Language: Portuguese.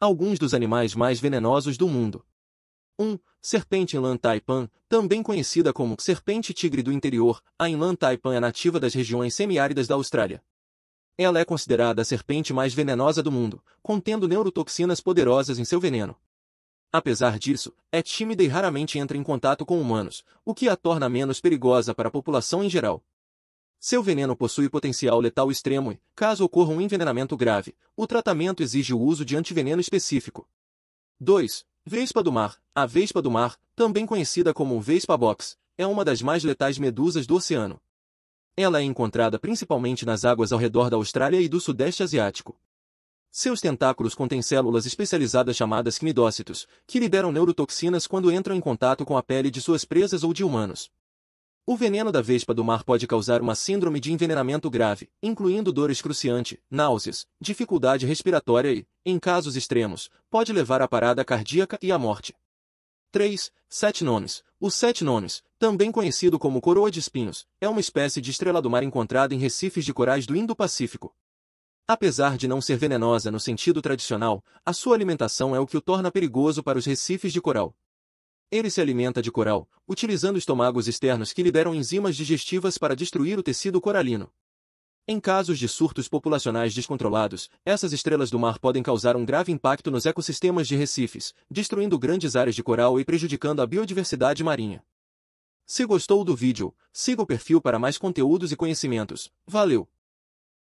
alguns dos animais mais venenosos do mundo. 1. Um, serpente Inlan Taipan, também conhecida como serpente tigre do interior, a Inlan Taipan é nativa das regiões semiáridas da Austrália. Ela é considerada a serpente mais venenosa do mundo, contendo neurotoxinas poderosas em seu veneno. Apesar disso, é tímida e raramente entra em contato com humanos, o que a torna menos perigosa para a população em geral. Seu veneno possui potencial letal extremo e, caso ocorra um envenenamento grave, o tratamento exige o uso de antiveneno específico. 2. Vespa do mar. A vespa do mar, também conhecida como vespa box, é uma das mais letais medusas do oceano. Ela é encontrada principalmente nas águas ao redor da Austrália e do Sudeste Asiático. Seus tentáculos contêm células especializadas chamadas cnidócitos, que liberam neurotoxinas quando entram em contato com a pele de suas presas ou de humanos. O veneno da vespa do mar pode causar uma síndrome de envenenamento grave, incluindo dor excruciante, náuseas, dificuldade respiratória e, em casos extremos, pode levar à parada cardíaca e à morte. 3. Sete nomes. O sete nomes, também conhecido como coroa de espinhos, é uma espécie de estrela do mar encontrada em recifes de corais do Indo-Pacífico. Apesar de não ser venenosa no sentido tradicional, a sua alimentação é o que o torna perigoso para os recifes de coral, ele se alimenta de coral, utilizando estomagos externos que liberam enzimas digestivas para destruir o tecido coralino. Em casos de surtos populacionais descontrolados, essas estrelas do mar podem causar um grave impacto nos ecossistemas de recifes, destruindo grandes áreas de coral e prejudicando a biodiversidade marinha. Se gostou do vídeo, siga o perfil para mais conteúdos e conhecimentos. Valeu!